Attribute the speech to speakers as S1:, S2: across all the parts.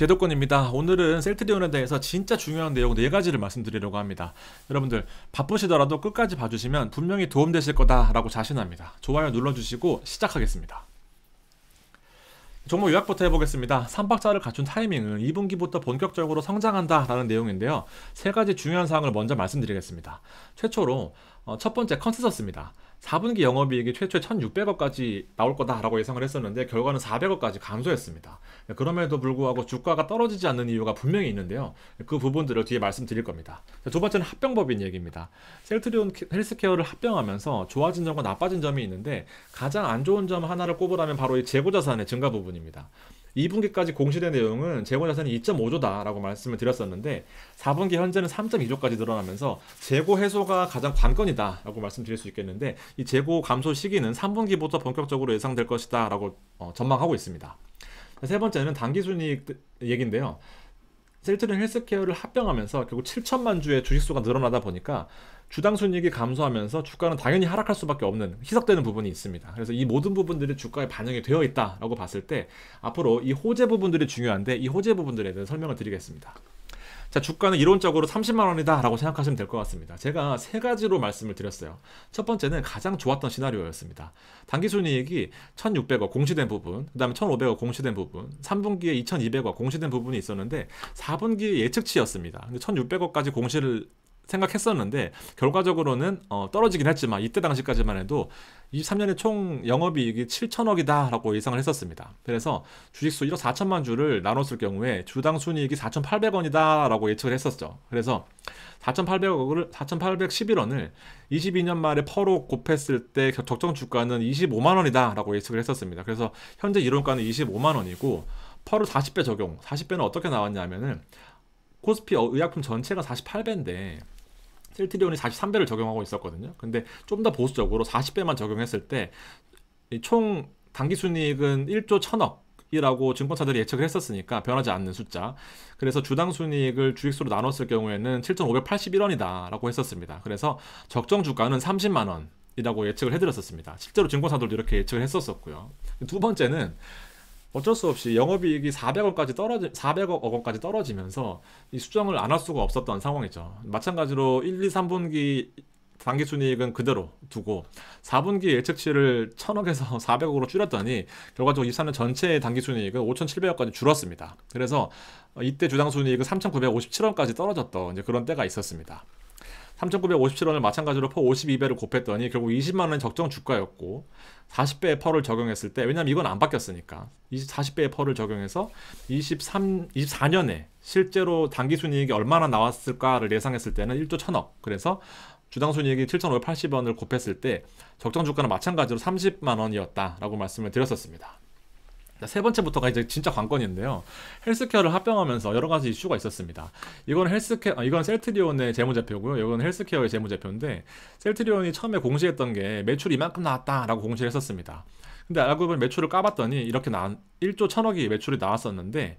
S1: 제도권입니다. 오늘은 셀트리온에 대해서 진짜 중요한 내용 4가지를 말씀드리려고 합니다. 여러분들 바쁘시더라도 끝까지 봐주시면 분명히 도움되실 거다라고 자신합니다. 좋아요 눌러주시고 시작하겠습니다. 종목 요약부터 해보겠습니다. 3박자를 갖춘 타이밍은 2분기부터 본격적으로 성장한다라는 내용인데요. 세 가지 중요한 사항을 먼저 말씀드리겠습니다. 최초로 어, 첫 번째 컨센서스입니다. 4분기 영업이익이 최초에 1,600억까지 나올 거다라고 예상을 했었는데 결과는 400억까지 감소했습니다. 네, 그럼에도 불구하고 주가가 떨어지지 않는 이유가 분명히 있는데요. 그 부분들을 뒤에 말씀드릴 겁니다. 두 번째는 합병법인 얘기입니다. 셀트리온 헬스케어를 합병하면서 좋아진 점과 나빠진 점이 있는데 가장 안 좋은 점 하나를 꼽으라면 바로 이 재고자산의 증가 부분입니다. 2분기까지 공시된 내용은 재고 자산이 2.5조다라고 말씀을 드렸었는데 4분기 현재는 3.2조까지 늘어나면서 재고 해소가 가장 관건이다라고 말씀드릴 수 있겠는데 이 재고 감소 시기는 3분기부터 본격적으로 예상될 것이다라고 어, 전망하고 있습니다. 세 번째는 단기순이익 얘기인데요. 셀트린 리 헬스케어를 합병하면서 결국 7천만 주의 주식수가 늘어나다 보니까 주당 순이익이 감소하면서 주가는 당연히 하락할 수밖에 없는 희석되는 부분이 있습니다. 그래서 이 모든 부분들이 주가에 반영이 되어 있다라고 봤을 때 앞으로 이 호재 부분들이 중요한데 이 호재 부분들에 대해 설명을 드리겠습니다. 자, 주가는 이론적으로 30만 원이다라고 생각하시면 될 것 같습니다. 제가 세 가지로 말씀을 드렸어요. 첫 번째는 가장 좋았던 시나리오였습니다. 단기순이익이 1,600억 공시된 부분, 그다음에 1,500억 공시된 부분, 3분기에 2,200억 공시된 부분이 있었는데 4분기에 예측치였습니다. 근데 1,600억까지 공시를 생각했었는데 결과적으로는 어, 떨어지긴 했지만 이때 당시까지만 해도 23년에 총 영업이익이 7천억이다라고 예상을 했었습니다. 그래서 주식수 1억 4천만 주를 나눴을 경우에 주당 순이익이 4,800원이다라고 예측을 했었죠. 그래서 4,800억을 4,811원을 22년 말에 퍼로 곱했을 때 적정 주가는 25만 원이다라고 예측을 했었습니다. 그래서 현재 이론가는 25만 원이고 퍼를 40배 적용, 40배는 어떻게 나왔냐면은 코스피 어, 의약품 전체가 48배인데 셀트리온이 43배를 적용하고 있었거든요. 근데 좀 더 보수적으로 40배만 적용했을 때총 단기 순이익은 1조 1000억 이라고 증권사들이 예측을 했었으니까 변하지 않는 숫자. 그래서 주당 순이익을 주식수로 나눴을 경우에는 7,581원이다라고 했었습니다. 그래서 적정 주가는 30만 원. 이라고 예측을 해드렸었습니다. 실제로 증권사들도 이렇게 예측을 했었었고요. 두 번째는 어쩔 수 없이 영업이익이 400원까지 떨어지 400억 원까지 떨어지면서 이 수정을 안 할 수가 없었던 상황이죠. 마찬가지로 1, 2, 3분기 단기 순이익은 그대로 두고 4분기 예측치를 1000억에서 400억으로 줄였더니 결과적으로 24년 전체의 단기 순이익은 5,700억까지 줄었습니다. 그래서 이때 주당 순이익은 3 9 5 7억까지 떨어졌던 이제 그런 때가 있었습니다. 3,957원을 마찬가지로 퍼 52배를 곱했더니 결국 20만 원 적정 주가였고 40배의 퍼를 적용했을 때 왜냐면 이건 안 바뀌었으니까 40배의 퍼를 적용해서 23 24년에 실제로 단기 순이익이 얼마나 나왔을까를 예상했을 때는 1조 1 0 0 0억 그래서 주당 순이익이 7,580원을 곱했을 때 적정 주가는 마찬가지로 30만 원이었다라고 말씀을 드렸었습니다. 세 번째부터가 이제 진짜 관건인데요. 헬스케어를 합병하면서 여러 가지 이슈가 있었습니다. 이건 헬스케어, 아, 이건 셀트리온의 재무제표고요. 이건 헬스케어의 재무제표인데 셀트리온이 처음에 공시했던 게 매출이 이만큼 나왔다라고 공시를 했었습니다. 근데 알고 보면 매출을 까봤더니 이렇게 나 1조 1 0 0 0억이 매출이 나왔었는데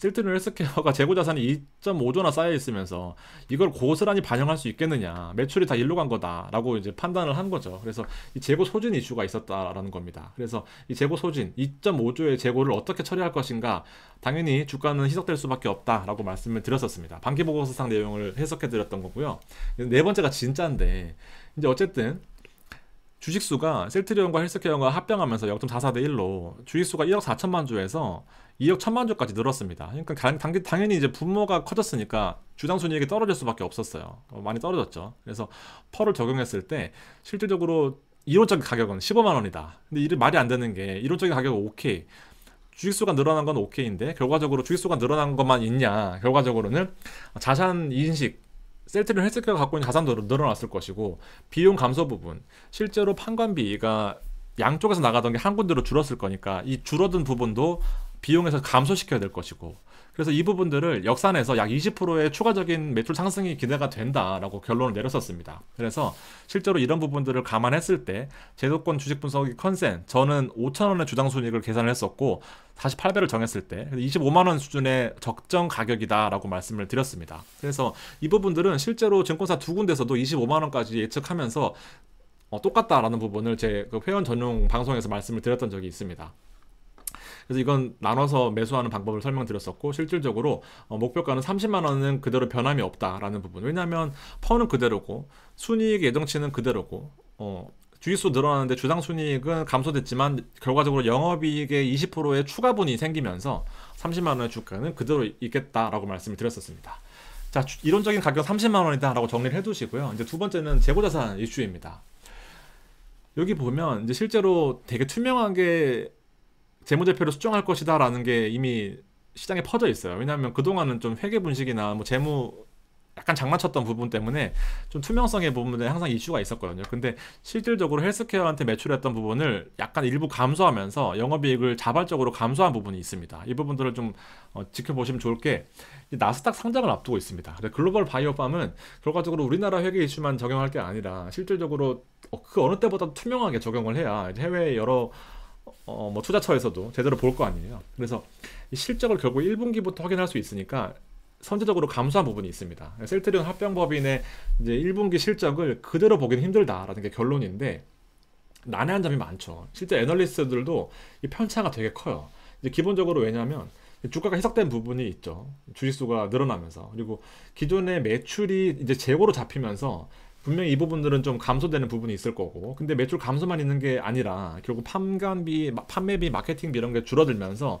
S1: 셀트리온 헬스케어가 재고 자산이 2.5조나 쌓여 있으면서 이걸 고스란히 반영할 수 있겠느냐 매출이 다 일로 간 거다라고 이제 판단을 한 거죠. 그래서 이 재고 소진 이슈가 있었다라는 겁니다. 그래서 이 재고 소진 2.5조의 재고를 어떻게 처리할 것인가 당연히 주가는 희석될 수밖에 없다라고 말씀을 드렸었습니다. 반기 보고서상 내용을 해석해 드렸던 거고요. 네 번째가 진짜인데 이제 어쨌든 주식수가 셀트리온과 헬스케어가 합병하면서 0.44대 1로 주식수가 1억 4천만 주에서 2억 1천만 조까지 늘었습니다. 그러니까 당, 연히 이제 분모가 커졌으니까 주당 순이익이 떨어질 수밖에 없었어요. 어, 많이 떨어졌죠. 그래서 펄을 적용했을 때 실질적으로 이론적인 가격은 15만 원이다. 근데 이게 말이 안 되는 게 이론적인 가격은 오케이. 주식수가 늘어난 건 오케이인데 결과적으로 주식수가 늘어난 것만 있냐 결과적으로는 자산 인식 셀트리온 헬스케어 갖고 있는 자산도 늘어났을 것이고 비용 감소 부분 실제로 판관비가 양쪽에서 나가던 게 한 군데로 줄었을 거니까 이 줄어든 부분도 비용에서 감소시켜야 될 것이고 그래서 이 부분들을 역산해서 약 20%의 추가적인 매출 상승이 기대가 된다라고 결론을 내렸었습니다. 그래서 실제로 이런 부분들을 감안했을 때 제도권 주식 분석이 컨센 저는 5천원의 주당 순익을 계산을 했었고 4 8배를 정했을 때 25만원 수준의 적정 가격이다라고 말씀을 드렸습니다. 그래서 이 부분들은 실제로 증권사 두 군데서도 25만원까지 예측하면서 어, 똑같다라는 부분을 제 그 회원 전용 방송에서 말씀을 드렸던 적이 있습니다. 그래서 이건 나눠서 매수하는 방법을 설명드렸었고 실질적으로 어, 목표가는 30만 원은 그대로 변함이 없다라는 부분. 왜냐하면 퍼는 그대로고 순이익 예정치는 그대로고 어, 주익수 늘어나는데 주당 순이익은 감소됐지만 결과적으로 영업이익의 20%의 추가분이 생기면서 30만 원의 주가는 그대로 있겠다라고 말씀을 드렸었습니다. 자, 이론적인 가격 30만 원이다라고 정리를 해두시고요. 이제 두 번째는 재고자산 이슈입니다. 여기 보면 이제 실제로 되게 투명하게 재무제표를 수정할 것이다 라는 게 이미 시장에 퍼져 있어요. 왜냐하면 그동안은 좀 회계 분식이나 뭐 재무 약간 장난쳤던 부분 때문에 좀 투명성의 부분에 항상 이슈가 있었거든요. 근데 실질적으로 헬스케어한테 매출했던 부분을 약간 일부 감소하면서 영업이익을 자발적으로 감소한 부분이 있습니다. 이 부분들을 좀 어, 지켜보시면 좋을 게 나스닥 상장을 앞두고 있습니다. 글로벌 바이오팜은 결과적으로 우리나라 회계 이슈만 적용할 게 아니라 실질적으로 어, 그 어느 때보다 투명하게 적용을 해야 해외 여러 어, 뭐 투자처에서도 제대로 볼 거 아니에요. 그래서 실적을 결국 1분기부터 확인할 수 있으니까 선제적으로 감소한 부분이 있습니다. 셀트리온 합병법인의 이제 1분기 실적을 그대로 보기는 힘들다라는 게 결론인데 난해한 점이 많죠. 실제 애널리스트들도 이 편차가 되게 커요. 이제 기본적으로 왜냐하면 주가가 해석된 부분이 있죠. 주식수가 늘어나면서 그리고 기존의 매출이 이제 재고로 잡히면서 분명히 이 부분들은 좀 감소되는 부분이 있을 거고 근데 매출 감소만 있는 게 아니라 결국 판관비, 판매비, 마케팅비 이런 게 줄어들면서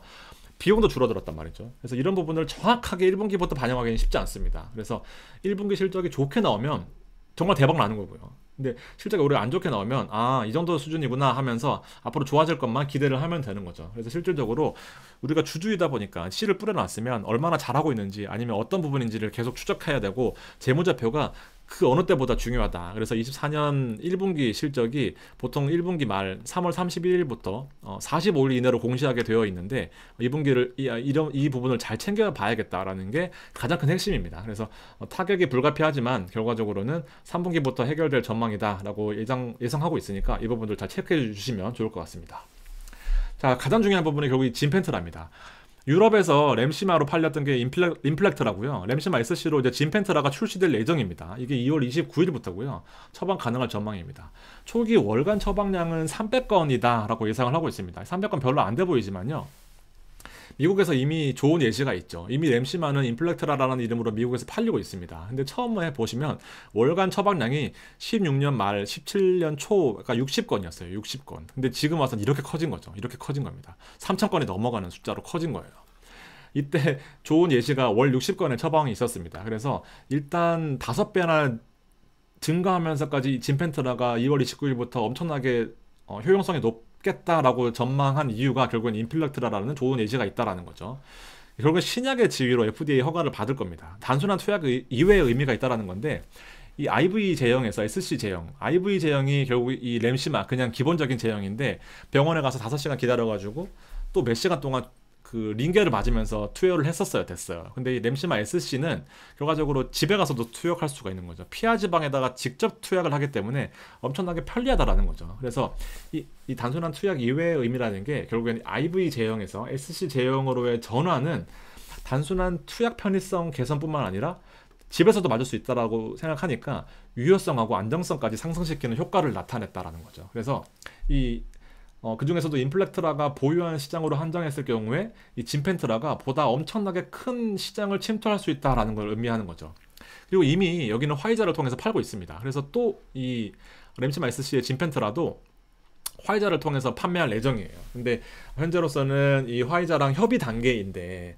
S1: 비용도 줄어들었단 말이죠. 그래서 이런 부분을 정확하게 1분기부터 반영하기는 쉽지 않습니다. 그래서 1분기 실적이 좋게 나오면 정말 대박 나는 거고요. 근데 실적이 오히려 안 좋게 나오면 아 이 정도 수준이구나 하면서 앞으로 좋아질 것만 기대를 하면 되는 거죠. 그래서 실질적으로 우리가 주주이다 보니까 씨를 뿌려놨으면 얼마나 잘하고 있는지 아니면 어떤 부분인지를 계속 추적해야 되고 재무자표가 그 어느 때보다 중요하다. 그래서 24년 1분기 실적이 보통 1분기 말 3월 31일부터 어, 45일 이내로 공시하게 되어 있는데 2분기를 이, 아, 이런 이 부분을 잘 챙겨 봐야겠다라는 게 가장 큰 핵심입니다. 그래서 어, 타격이 불가피하지만 결과적으로는 3분기부터 해결될 전망이다라고 예상 예상하고 있으니까 이 부분들 잘 체크해 주시면 좋을 것 같습니다. 자, 가장 중요한 부분이 결국 이 진펜트랍니다. 유럽에서 램시마로 팔렸던 게임플렉 인플렉트라고요. 램시마 SC로 이제 진펜트라가 출시될 예정입니다. 이게 2월 29일부터고요. 처방 가능할 전망입니다. 초기 월간 처방량은 300건이다라고 예상을 하고 있습니다. 300건 별로 안 돼 보이지만요. 미국에서 이미 좋은 예시가 있죠. 이미 램시마는 인플렉트라라는 이름으로 미국에서 팔리고 있습니다. 근데 처음 에보시면 월간 처방량이 16년 말 17년 초 그러니까 60건이었어요. 60건. 근데 지금 와서 이렇게 커진 거죠. 이렇게 커진 겁니다. 3,000건이 넘어가는 숫자로 커진 거예요. 이때 좋은 예시가 월 60건의 처방이 있었습니다. 그래서 일단 5배나 증가하면서까지 진펜트라가 2월 29일부터 엄청나게 어, 효용성이 높 겠다라고 전망한 이유가 결국은 인필렉트라라는 좋은 예시가 있다라는 거죠. 결국 신약의 지위로 FDA 허가를 받을 겁니다. 단순한 투약 이외의 의미가 있다라는 건데 이 IV 제형에서 SC 제형, IV 제형이 결국 이 램시마 그냥 기본적인 제형인데 병원에 가서 다 시간 기다려 가지고 또 몇 시간 동안 그 링겔을 맞으면서 투여를 했었어요 됐어요 근데 이 램시마 SC는 결과적으로 집에 가서도 투약할 수가 있는 거죠 피하 지방에다가 직접 투약을 하기 때문에 엄청나게 편리하다라는 거죠 그래서 이, 이 단순한 투약 이외의 의미라는 게 결국엔 IV 제형에서 SC 제형으로의 전환은 단순한 투약 편의성 개선뿐만 아니라 집에서도 맞을 수 있다라고 생각하니까 유효성하고 안정성까지 상승시키는 효과를 나타냈다라는 거죠. 그래서 이 어, 그 중에서도 인플렉트라가 보유한 시장으로 한정했을 경우에 이 진펜트라가 보다 엄청나게 큰 시장을 침투할 수 있다라는 걸 의미하는 거죠. 그리고 이미 여기는 화이자를 통해서 팔고 있습니다. 그래서 또 이 램치마 이스씨의 진펜트라도 화이자를 통해서 판매할 예정이에요. 근데 현재로서는 이 화이자랑 협의 단계인데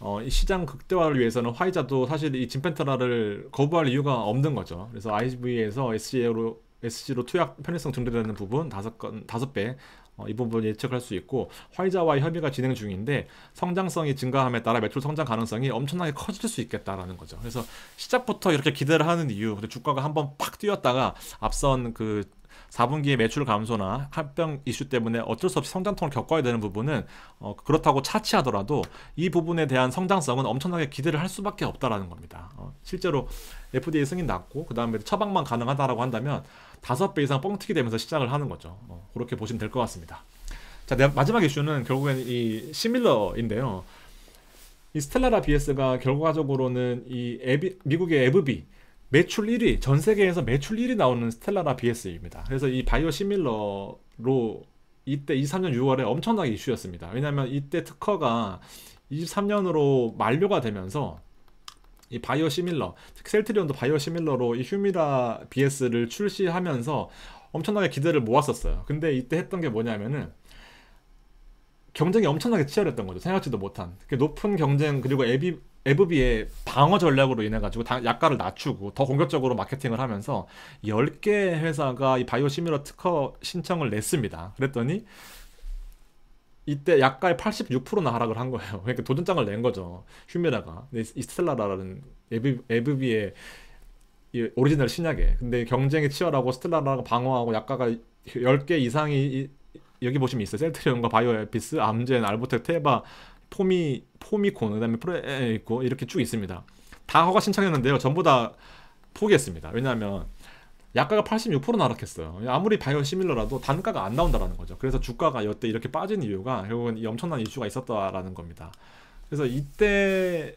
S1: 어, 이 시장 극대화를 위해서는 화이자도 사실 이 진펜트라를 거부할 이유가 없는 거죠. 그래서 IV에서 SCA로 SG로 투약 편의성 증대되는 부분 다섯 건 다섯 배 어, 이 부분 예측할 수 있고 화이자와 협의가 진행 중인데 성장성이 증가함에 따라 매출 성장 가능성이 엄청나게 커질 수 있겠다라는 거죠. 그래서 시작부터 이렇게 기대를 하는 이유, 근데 주가가 한번 팍 뛰었다가 앞선 그 4분기에 매출 감소나 합병 이슈 때문에 어쩔 수 없이 성장통을 겪어야 되는 부분은 어, 그렇다고 차치하더라도 이 부분에 대한 성장성은 엄청나게 기대를 할 수밖에 없다라는 겁니다. 어, 실제로 FDA 승인 났고 그 다음에 처방만 가능하다라고 한다면 다섯 배 이상 뻥튀기 되면서 시작을 하는 거죠. 어, 그렇게 보시면 될 것 같습니다. 자 마지막 이슈는 결국엔 이 시밀러인데요. 이 스텔라라 BS가 결과적으로는 이 에비, 미국의 에브비 매출 1위, 전 세계에서 매출 1위 나오는 스텔라라 BS입니다. 그래서 이 바이오 시밀러로 이때 23년 6월에 엄청나게 이슈였습니다. 왜냐하면 이때 특허가 23년으로 만료가 되면서 이 바이오 시밀러, 특히 셀트리온도 바이오 시밀러로 이 휴미라 BS를 출시하면서 엄청나게 기대를 모았었어요. 근데 이때 했던 게 뭐냐면은 경쟁이 엄청나게 치열했던 거죠. 생각지도 못한. 높은 경쟁 그리고 앱이 에브비의 방어 전략으로 인해 가지고 약가를 낮추고 더 공격적으로 마케팅을 하면서 10개 회사가 이 바이오 시밀러 특허 신청을 냈습니다. 그랬더니 이때 약가의 86%나 하락을 한 거예요. 그러니까 도전장을 낸 거죠. 휴메라가 이스텔라라는 에브, 에브비의 오리지널 신약에 근데 경쟁이 치열하고 스텔라라가 방어하고 약가가 10개 이상이 여기 보시면 있어요. 셀트리온과 바이오에피스, 암젠, 알보텍, 테바, 포미 포미콘 그다음에 프레 있고 이렇게 쭉 있습니다. 다 허가 신청했는데요. 전부 다 포기했습니다. 왜냐하면 약가가 86% 하락했어요. 아무리 바이오 시밀러라도 단가가 안 나온다라는 거죠. 그래서 주가가 여태 이렇게 빠진 이유가 결국은 이 엄청난 이슈가 있었다라는 겁니다. 그래서 이때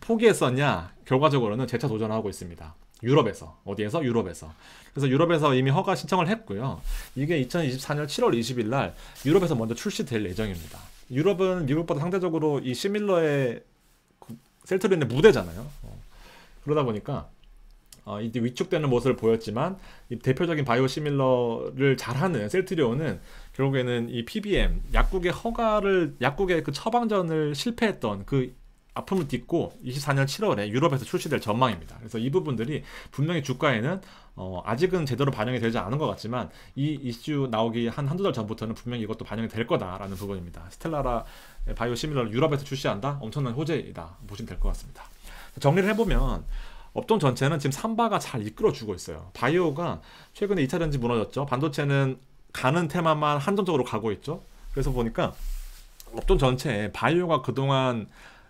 S1: 포기했었냐? 결과적으로는 재차 도전하고 있습니다. 유럽에서 어디에서 유럽에서 그래서 유럽에서 이미 허가 신청을 했고요. 이게 2024년 7월 20일 날 유럽에서 먼저 출시될 예정입니다. 유럽은 미국보다 상대적으로 이 시밀러의 셀트린의 무대잖아요. 어, 그러다 보니까 어, 이제 위축되는 모습을 보였지만 대표적인 바이오 시밀러를 잘하는 셀트리온은 결국에는 이 PBM 약국의 허가를 약국의 그 처방전을 실패했던 그 아픔을 딛고 24년 7월에 유럽에서 출시될 전망입니다. 그래서 이 부분들이 분명히 주가에는 어, 아직은 제대로 반영이 되지 않은 것 같지만 이 이슈 나오기 한 한두 달 전부터는 분명히 이것도 반영이 될 거다라는 부분입니다. 스텔라라 바이오 시밀러를 유럽에서 출시한다? 엄청난 호재이다. 보시면 될 것 같습니다. 정리를 해보면 업종 전체는 지금 삼바가 잘 이끌어주고 있어요. 바이오가 최근에 2차 전지 무너졌죠. 반도체는 가는 테마만 한정적으로 가고 있죠. 그래서 보니까 업종 전체에 바이오가 그동안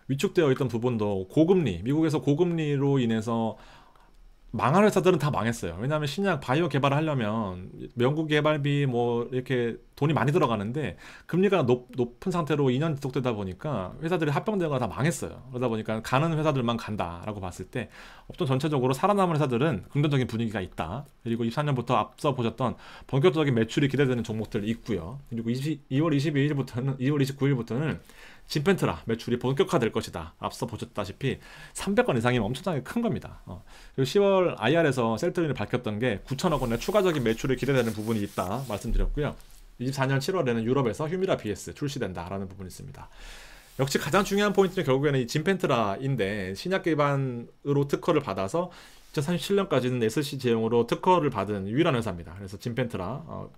S1: 위축되어 있던 부분도 고금리, 미국에서 고금리로 인해서 망한 회사들은 다 망했어요. 왜냐하면 신약 바이오 개발을 하려면 명구 개발비 뭐 이렇게 돈이 많이 들어가는데 금리가 높, 높은 상태로 2년 지속되다 보니까 회사들이 합병되거나 다 망했어요. 그러다 보니까 가는 회사들만 간다라고 봤을 때 업종 전체적으로 살아남은 회사들은 긍정적인 분위기가 있다. 그리고 24년부터 앞서 보셨던 본격적인 매출이 기대되는 종목들 있고요. 그리고 20, 2월 22일부터는 2월 29일부터는 진펜트라 매출이 본격화될 것이다. 앞서 보셨다시피 300건 이상이면 엄청나게 큰 겁니다. 어. 그리고 10월 IR에서 셀트리온 밝혔던 게 9천억 원의 추가적인 매출이 기대되는 부분이 있다 말씀드렸고요. 24년 7월에는 유럽에서 휴미라 BS 출시된다라는 부분이 있습니다. 역시 가장 중요한 포인트는 결국에는 이 진펜트라인데 신약 기반으로 특허를 받아서 2037년까지는 SC 제형으로 특허를 받은 유일한 회사입니다. 그래서 진펜트라 어,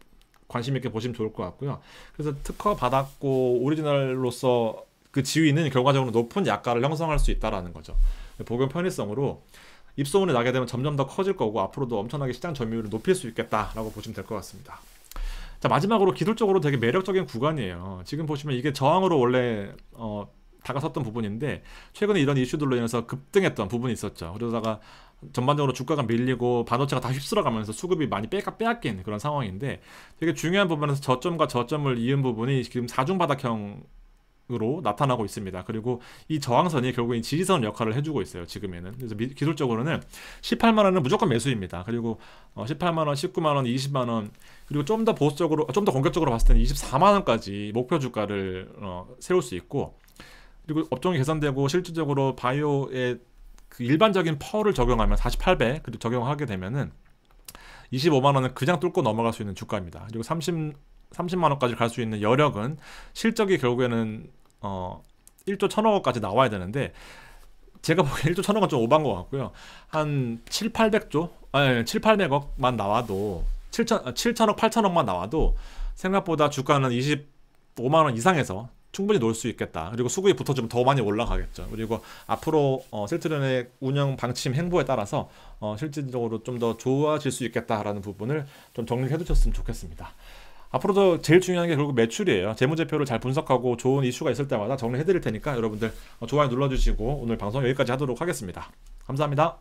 S1: 관심 있게 보시면 좋을 것 같고요. 그래서 특허 받았고 오리지널로서 그 지위는 결과적으로 높은 약가를 형성할 수 있다라는 거죠. 복용 편의성으로 입소문이 나게 되면 점점 더 커질 거고 앞으로도 엄청나게 시장 점유율을 높일 수 있겠다라고 보시면 될 것 같습니다. 자 마지막으로 기술적으로 되게 매력적인 구간이에요. 지금 보시면 이게 저항으로 원래 어, 다가섰던 부분인데 최근에 이런 이슈들로 인해서 급등했던 부분이 있었죠. 그러다가 전반적으로 주가가 밀리고 반도체가 다 휩쓸어가면서 수급이 많이 빼앗, 빼앗긴 그런 상황인데 되게 중요한 부분에서 저점과 저점을 이은 부분이 지금 사중바닥형 으로 나타나고 있습니다. 그리고 이 저항선이 결국엔 지지선 역할을 해주고 있어요. 지금에는 그래서 미, 기술적으로는 18만 원은 무조건 매수입니다. 그리고 어, 18만 원, 19만 원, 20만 원 그리고 좀 더 보수적으로, 좀 더 공격적으로 봤을 때는 24만 원까지 목표 주가를 어, 세울 수 있고 그리고 업종이 개선되고 실질적으로 바이오의 그 일반적인 펄을 적용하면 48배 그리고 적용하게 되면은 25만 원은 그냥 뚫고 넘어갈 수 있는 주가입니다. 그리고 30 30만 원까지 갈 수 있는 여력은 실적이 결국에는 어 1조 1 0 0 0억원까지 나와야 되는데 제가 보기엔 1조 1 0 0 0억원 좀 오반 것 같고요. 한 7, 800조? 아니, 7, 800억만 나와도 7천, 7천억, 아, 8천억만 나와도 생각보다 주가는 25만 원 이상에서 충분히 놀 수 있겠다. 그리고 수급이부터좀더 많이 올라가겠죠. 그리고 앞으로 어, 셀트리온의 운영 방침 행보에 따라서 어, 실질적으로 좀 더 좋아질 수 있겠다라는 부분을 좀 정리해 두셨으면 좋겠습니다. 앞으로도 제일 중요한 게 결국 매출이에요. 재무제표를 잘 분석하고 좋은 이슈가 있을 때마다 정리해 드릴 테니까 여러분들 어, 좋아요 눌러주시고 오늘 방송 여기까지 하도록 하겠습니다. 감사합니다.